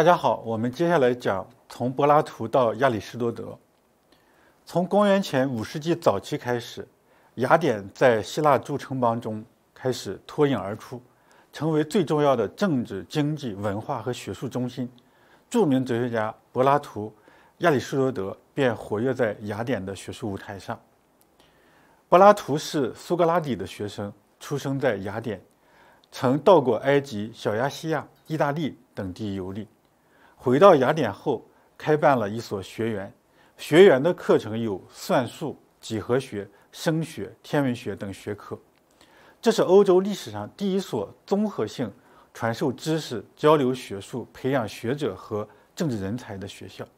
大家好，我们接下来讲从柏拉图到亚里士多德。从公元前五世纪早期开始，雅典在希腊诸城邦中开始脱颖而出，成为最重要的政治、经济、文化和学术中心。著名哲学家柏拉图、亚里士多德便活跃在雅典的学术舞台上。柏拉图是苏格拉底的学生，出生在雅典，曾到过埃及、小亚细亚、意大利等地游历。回到雅典后，开办了一所学园，学园的课程有算术、几何学、声学、天文学等学科。这是欧洲历史上第一所综合性传授知识、交流学术、培养学者和政治人才的学校。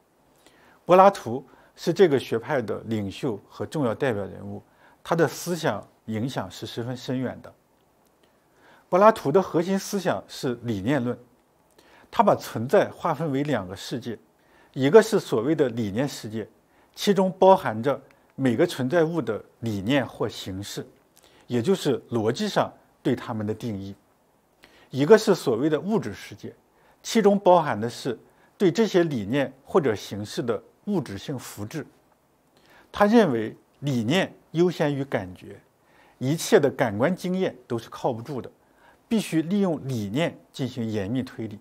柏拉图是这个学派的领袖和重要代表人物，他的思想影响是十分深远的。柏拉图的核心思想是理念论。他把存在划分为两个世界，一个是所谓的理念世界，其中包含着每个存在物的理念或形式，也就是逻辑上对它们的定义；一个是所谓的物质世界，其中包含的是对这些理念或者形式的物质性复制。他认为理念优先于感觉，一切的感官经验都是靠不住的，必须利用理念进行严密推理。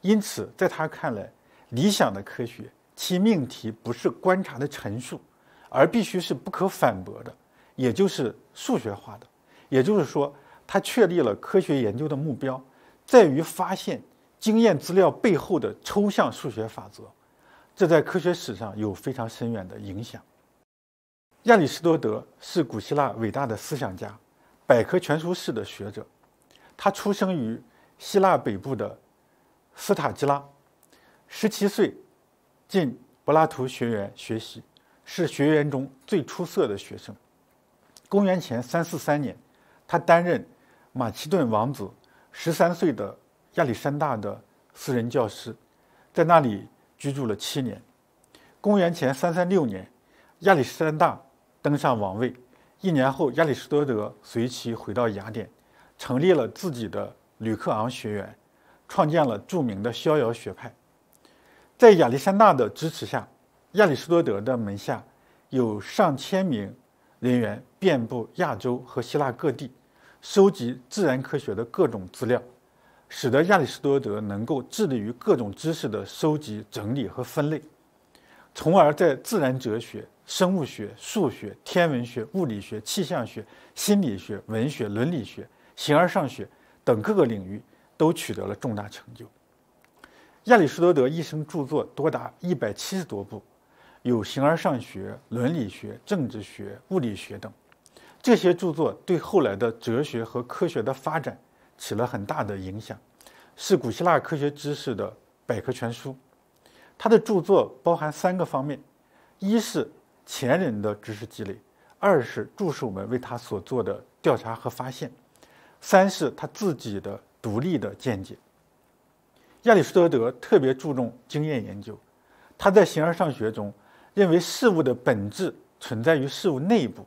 因此，在他看来，理想的科学其命题不是观察的陈述，而必须是不可反驳的，也就是数学化的。也就是说，他确立了科学研究的目标在于发现经验资料背后的抽象数学法则。这在科学史上有非常深远的影响。亚里士多德是古希腊伟大的思想家，百科全书式的学者。他出生于希腊北部的。斯塔基拉，十七岁，进柏拉图学院学习，是学员中最出色的学生。公元前三四三年，他担任马其顿王子十三岁的亚历山大的私人教师，在那里居住了七年。公元前三三六年，亚历山大登上王位，一年后，亚里士多德随其回到雅典，成立了自己的吕克昂学院。创建了著名的逍遥学派，在亚历山大的支持下，亚里士多德的门下有上千名人员遍布亚洲和希腊各地，收集自然科学的各种资料，使得亚里士多德能够致力于各种知识的收集、整理和分类，从而在自然哲学、生物学、数学、天文学、物理学、气象学、心理学、文学、伦理学、形而上学等各个领域。都取得了重大成就。亚里士多德一生著作多达一百七十多部，有形而上学、伦理学、政治学、物理学等。这些著作对后来的哲学和科学的发展起了很大的影响，是古希腊科学知识的百科全书。他的著作包含三个方面：一是前人的知识积累；二是助手们为他所做的调查和发现；三是他自己的。独立的见解。亚里士多德特别注重经验研究，他在《形而上学》中认为事物的本质存在于事物内部，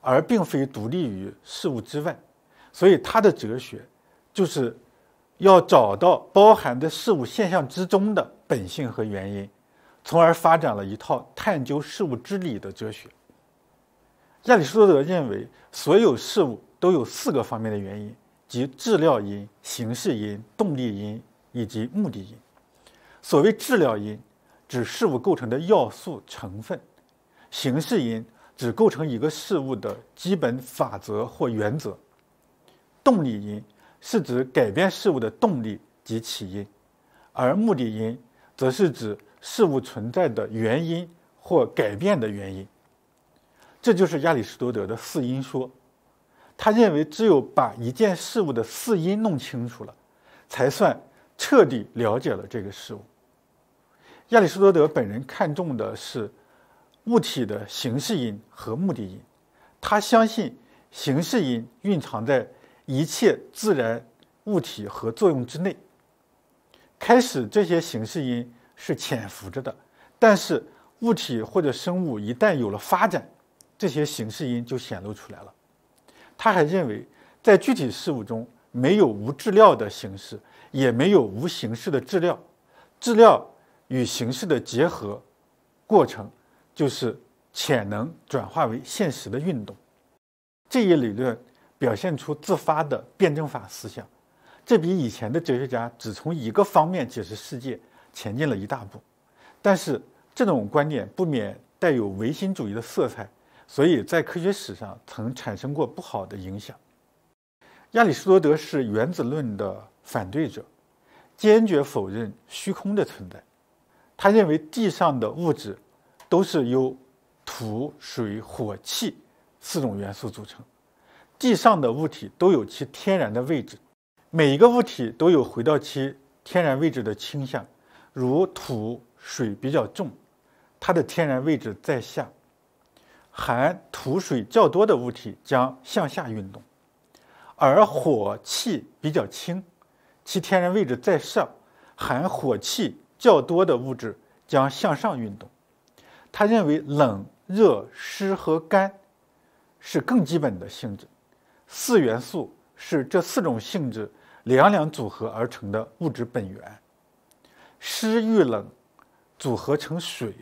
而并非独立于事物之外。所以，他的哲学就是要找到包含在事物现象之中的本性和原因，从而发展了一套探究事物之理的哲学。亚里士多德认为，所有事物都有四个方面的原因。及质料因、形式因、动力因以及目的因。所谓质料因，指事物构成的要素成分；形式因只构成一个事物的基本法则或原则；动力因是指改变事物的动力及起因，而目的因则是指事物存在的原因或改变的原因。这就是亚里士多德的四因说。他认为，只有把一件事物的四因弄清楚了，才算彻底了解了这个事物。亚里士多德本人看重的是物体的形式因和目的因。他相信形式因蕴藏在一切自然物体和作用之内。开始，这些形式因是潜伏着的，但是物体或者生物一旦有了发展，这些形式因就显露出来了。他还认为，在具体事物中没有无质料的形式，也没有无形式的质料，质料与形式的结合过程就是潜能转化为现实的运动。这一理论表现出自发的辩证法思想，这比以前的哲学家只从一个方面解释世界前进了一大步。但是，这种观点不免带有唯心主义的色彩。所以在科学史上曾产生过不好的影响。亚里士多德是原子论的反对者，坚决否认虚空的存在。他认为地上的物质都是由土、水、火、气四种元素组成。地上的物体都有其天然的位置，每一个物体都有回到其天然位置的倾向。如土、水比较重，它的天然位置在下。含土水较多的物体将向下运动，而火气比较轻，其天然位置在上。含火气较多的物质将向上运动。他认为冷、热、湿和干是更基本的性质，四元素是这四种性质两两组合而成的物质本源。湿遇冷组合成水，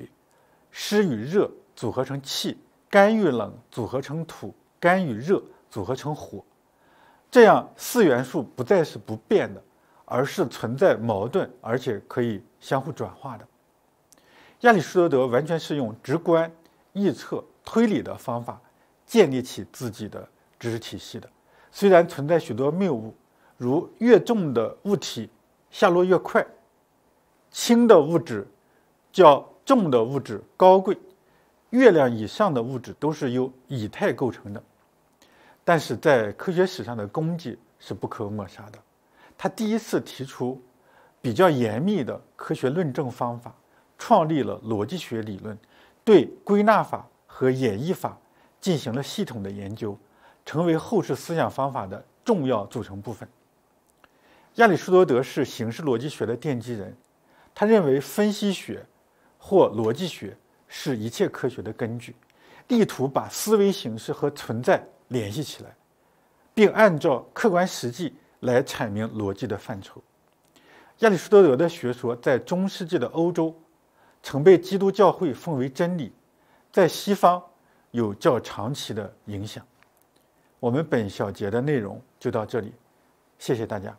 湿与热组合成气。干与冷组合成土，干与热组合成火，这样四元素不再是不变的，而是存在矛盾，而且可以相互转化的。亚里士多德完全是用直观、臆测、推理的方法建立起自己的知识体系的，虽然存在许多谬误，如越重的物体下落越快，轻的物质较重的物质高贵。月亮以上的物质都是由以太构成的，但是在科学史上的功绩是不可抹杀的。他第一次提出比较严密的科学论证方法，创立了逻辑学理论，对归纳法和演绎法进行了系统的研究，成为后世思想方法的重要组成部分。亚里士多德是形式逻辑学的奠基人，他认为分析学或逻辑学。是一切科学的根据，力图把思维形式和存在联系起来，并按照客观实际来阐明逻辑的范畴。亚里士多德的学说在中世纪的欧洲曾被基督教会奉为真理，在西方有较长期的影响。我们本小节的内容就到这里，谢谢大家。